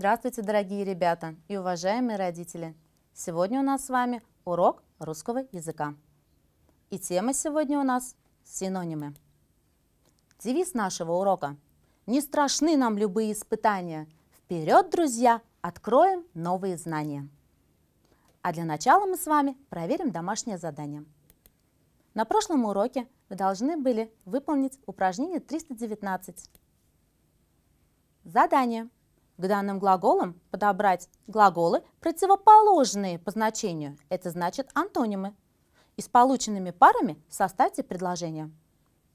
Здравствуйте, дорогие ребята и уважаемые родители! Сегодня у нас с вами урок русского языка. И тема сегодня у нас – синонимы. Девиз нашего урока – «Не страшны нам любые испытания! Вперед, друзья, откроем новые знания!» А для начала мы с вами проверим домашнее задание. На прошлом уроке вы должны были выполнить упражнение 319. Задание – к данным глаголам подобрать глаголы, противоположные по значению. Это значит антонимы. И с полученными парами составьте предложение.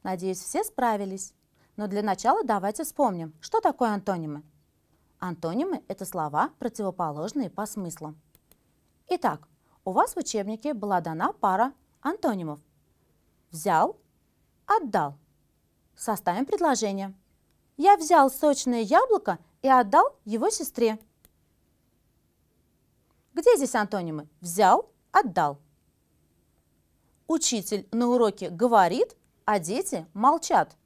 Надеюсь, все справились. Но для начала давайте вспомним, что такое антонимы. Антонимы – это слова, противоположные по смыслу. Итак, у вас в учебнике была дана пара антонимов. Взял, отдал. Составим предложение. Я взял сочное яблоко и отдал его сестре. Где здесь антонимы? Взял, отдал. Учитель на уроке говорит, а дети молчат.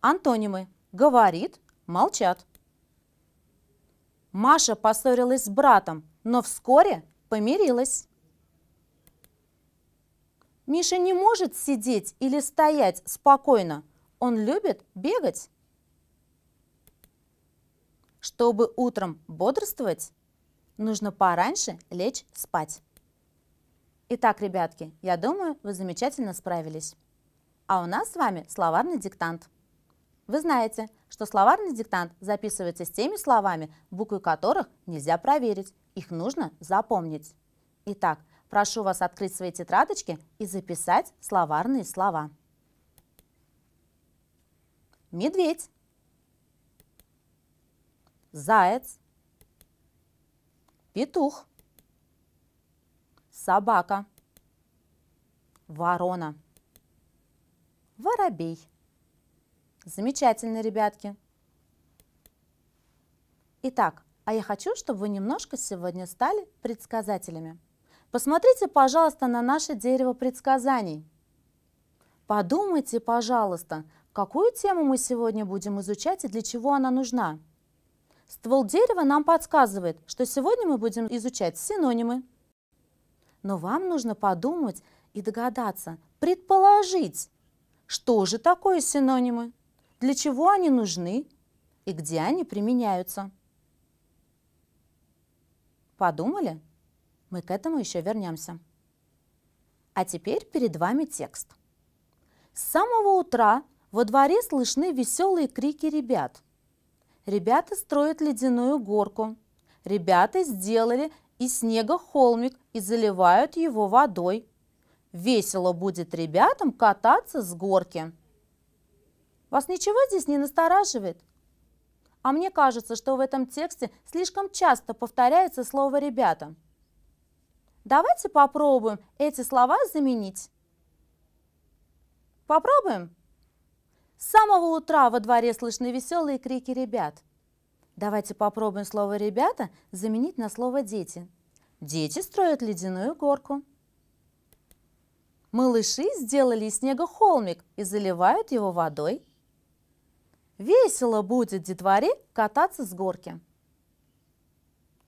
Антонимы. Говорит, молчат. Маша поссорилась с братом, но вскоре помирилась. Миша не может сидеть или стоять спокойно. Он любит бегать. Чтобы утром бодрствовать, нужно пораньше лечь спать. Итак, ребятки, я думаю, вы замечательно справились. А у нас с вами словарный диктант. Вы знаете, что словарный диктант записывается с теми словами, буквы которых нельзя проверить, их нужно запомнить. Итак, прошу вас открыть свои тетрадочки и записать словарные слова. Медведь заяц, петух, собака, ворона, воробей. Замечательно, ребятки. Итак, а я хочу, чтобы вы немножко сегодня стали предсказателями. Посмотрите, пожалуйста, на наше дерево предсказаний. Подумайте, пожалуйста, какую тему мы сегодня будем изучать и для чего она нужна. Ствол дерева нам подсказывает, что сегодня мы будем изучать синонимы. Но вам нужно подумать и догадаться, предположить, что же такое синонимы, для чего они нужны и где они применяются. Подумали? Мы к этому еще вернемся. А теперь перед вами текст. С самого утра во дворе слышны веселые крики ребят – Ребята строят ледяную горку. Ребята сделали из снега холмик и заливают его водой. Весело будет ребятам кататься с горки. Вас ничего здесь не настораживает? А мне кажется, что в этом тексте слишком часто повторяется слово «ребята». Давайте попробуем эти слова заменить. Попробуем? С самого утра во дворе слышны веселые крики ребят. Давайте попробуем слово «ребята» заменить на слово «дети». Дети строят ледяную горку. Малыши сделали из снега холмик и заливают его водой. Весело будет детворе кататься с горки.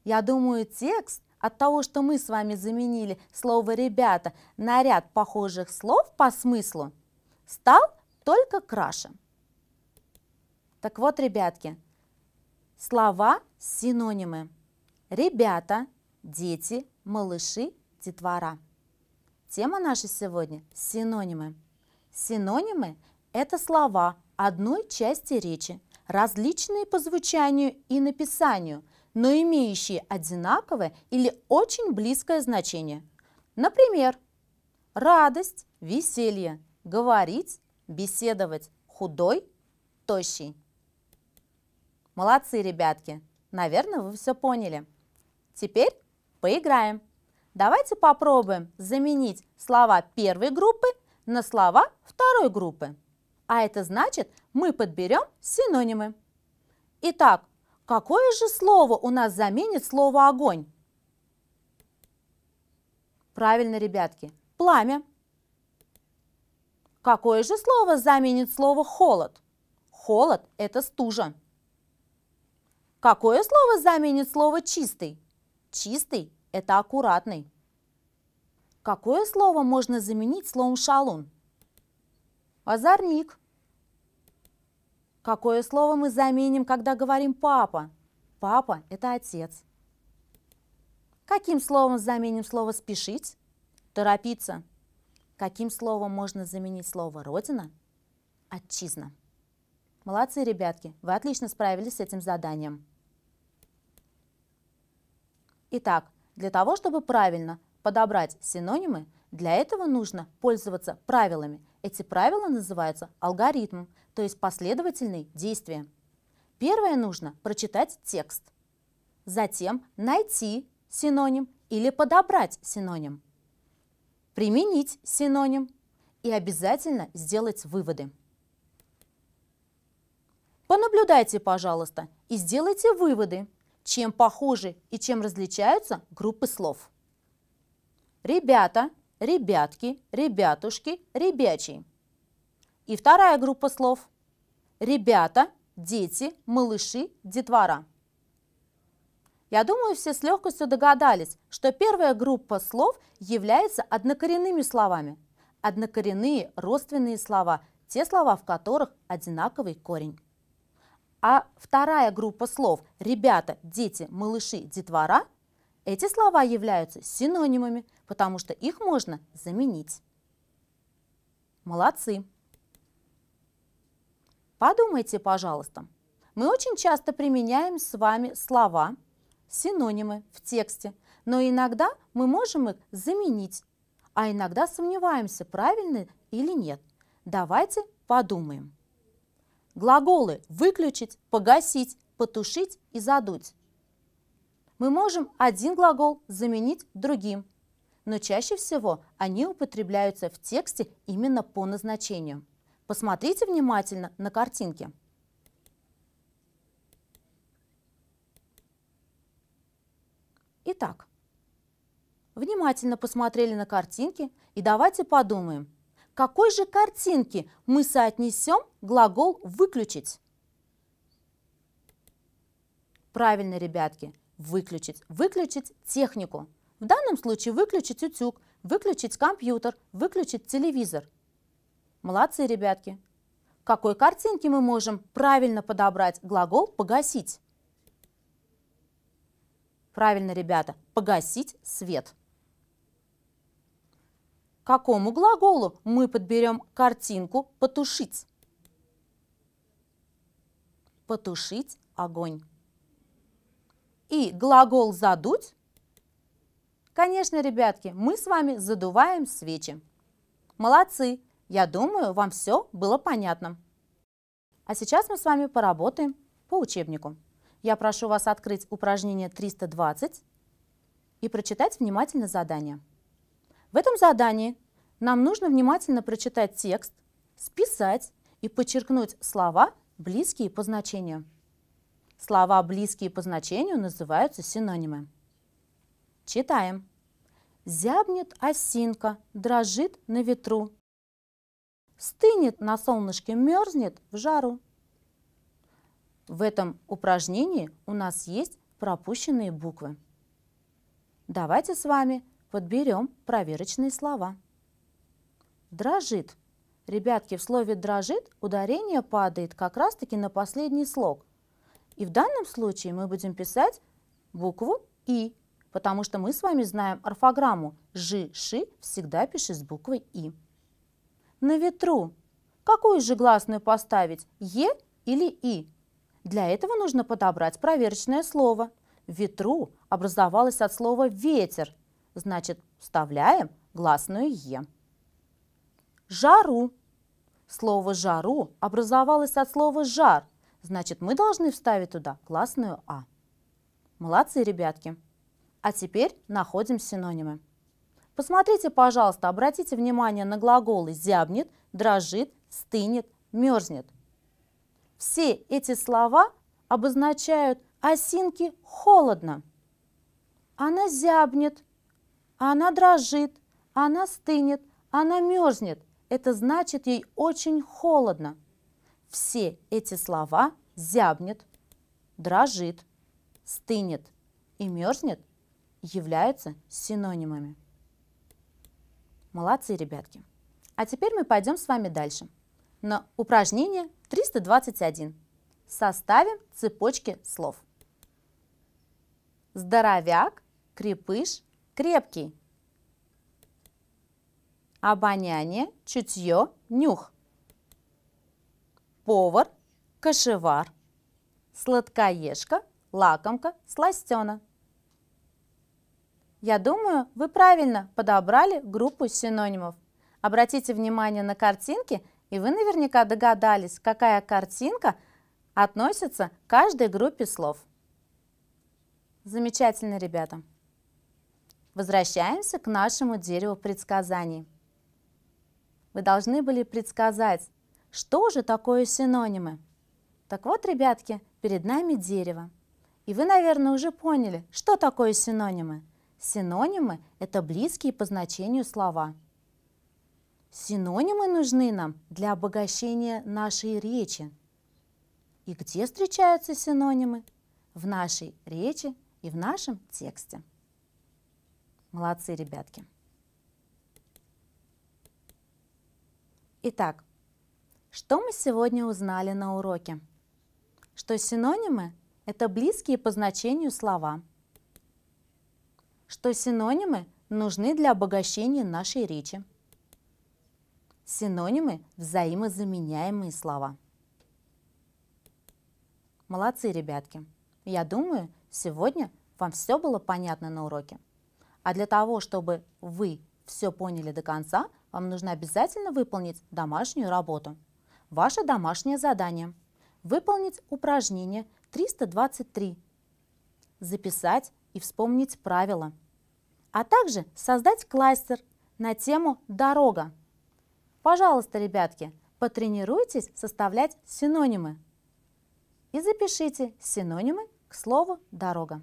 Я думаю, текст от того, что мы с вами заменили слово «ребята» на ряд похожих слов по смыслу, стал – только краше. Так вот, ребятки, слова – синонимы. Ребята, дети, малыши, детвора. Тема наша сегодня – синонимы. Синонимы – это слова одной части речи, различные по звучанию и написанию, но имеющие одинаковое или очень близкое значение. Например, радость, веселье, говорить, Беседовать худой, тощий. Молодцы, ребятки! Наверное, вы все поняли. Теперь поиграем. Давайте попробуем заменить слова первой группы на слова второй группы. А это значит, мы подберем синонимы. Итак, какое же слово у нас заменит слово «огонь»? Правильно, ребятки, пламя. Какое же слово заменит слово «холод»? Холод – это стужа. Какое слово заменит слово «чистый»? Чистый – это аккуратный. Какое слово можно заменить словом «шалун»? Озорник. Какое слово мы заменим, когда говорим «папа»? Папа – это отец. Каким словом заменим слово «спешить»? Торопиться. Каким словом можно заменить слово «родина»? Отчизна. Молодцы, ребятки, вы отлично справились с этим заданием. Итак, для того, чтобы правильно подобрать синонимы, для этого нужно пользоваться правилами. Эти правила называются алгоритм, то есть последовательные действия. Первое нужно прочитать текст, затем найти синоним или подобрать синоним применить синоним и обязательно сделать выводы. Понаблюдайте, пожалуйста, и сделайте выводы, чем похожи и чем различаются группы слов. Ребята, ребятки, ребятушки, ребячий. И вторая группа слов. Ребята, дети, малыши, детвора – я думаю, все с легкостью догадались, что первая группа слов является однокоренными словами. Однокоренные родственные слова – те слова, в которых одинаковый корень. А вторая группа слов «ребята», «дети», «малыши», «детвора» – эти слова являются синонимами, потому что их можно заменить. Молодцы! Подумайте, пожалуйста. Мы очень часто применяем с вами слова – синонимы в тексте, но иногда мы можем их заменить, а иногда сомневаемся, правильны или нет. Давайте подумаем. Глаголы «выключить», «погасить», «потушить» и «задуть». Мы можем один глагол заменить другим, но чаще всего они употребляются в тексте именно по назначению. Посмотрите внимательно на картинке. Итак, внимательно посмотрели на картинки и давайте подумаем, какой же картинке мы соотнесем глагол «выключить»? Правильно, ребятки, выключить. Выключить технику. В данном случае выключить утюг, выключить компьютер, выключить телевизор. Молодцы, ребятки. К какой картинке мы можем правильно подобрать глагол «погасить»? Правильно, ребята, погасить свет. К какому глаголу мы подберем картинку «потушить»? Потушить огонь. И глагол «задуть» Конечно, ребятки, мы с вами задуваем свечи. Молодцы! Я думаю, вам все было понятно. А сейчас мы с вами поработаем по учебнику. Я прошу вас открыть упражнение 320 и прочитать внимательно задание. В этом задании нам нужно внимательно прочитать текст, списать и подчеркнуть слова, близкие по значению. Слова, близкие по значению, называются синонимы. Читаем. Зябнет осинка, дрожит на ветру. Стынет на солнышке, мерзнет в жару. В этом упражнении у нас есть пропущенные буквы. Давайте с вами подберем проверочные слова. Дрожит. Ребятки, в слове «дрожит» ударение падает как раз-таки на последний слог. И в данном случае мы будем писать букву «и», потому что мы с вами знаем орфограмму «жи», «ши» всегда пиши с буквой «и». На ветру. Какую же гласную поставить «е» или «и»? Для этого нужно подобрать проверочное слово. «Ветру» образовалось от слова «ветер», значит, вставляем гласную «е». «Жару». Слово «жару» образовалось от слова «жар», значит, мы должны вставить туда гласную «а». Молодцы, ребятки! А теперь находим синонимы. Посмотрите, пожалуйста, обратите внимание на глаголы «зябнет», «дрожит», «стынет», «мерзнет». Все эти слова обозначают осинки холодно. Она зябнет, она дрожит, она стынет, она мерзнет. Это значит ей очень холодно. Все эти слова зябнет, дрожит, стынет и мерзнет являются синонимами. Молодцы, ребятки. А теперь мы пойдем с вами дальше на упражнение 321. Составим цепочки слов. Здоровяк, крепыш, крепкий. Обоняние, чутье, нюх. Повар, кошевар. Сладкоежка, лакомка, сластена. Я думаю, вы правильно подобрали группу синонимов. Обратите внимание на картинки – и вы наверняка догадались, какая картинка относится к каждой группе слов. Замечательно, ребята. Возвращаемся к нашему дереву предсказаний. Вы должны были предсказать, что же такое синонимы. Так вот, ребятки, перед нами дерево. И вы, наверное, уже поняли, что такое синонимы. Синонимы – это близкие по значению слова – Синонимы нужны нам для обогащения нашей речи. И где встречаются синонимы? В нашей речи и в нашем тексте. Молодцы, ребятки. Итак, что мы сегодня узнали на уроке? Что синонимы – это близкие по значению слова. Что синонимы нужны для обогащения нашей речи. Синонимы – взаимозаменяемые слова. Молодцы, ребятки! Я думаю, сегодня вам все было понятно на уроке. А для того, чтобы вы все поняли до конца, вам нужно обязательно выполнить домашнюю работу. Ваше домашнее задание – выполнить упражнение 323, записать и вспомнить правила, а также создать кластер на тему «Дорога», Пожалуйста, ребятки, потренируйтесь составлять синонимы. И запишите синонимы к слову «дорога».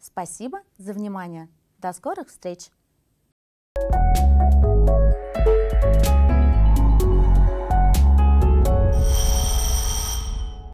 Спасибо за внимание. До скорых встреч!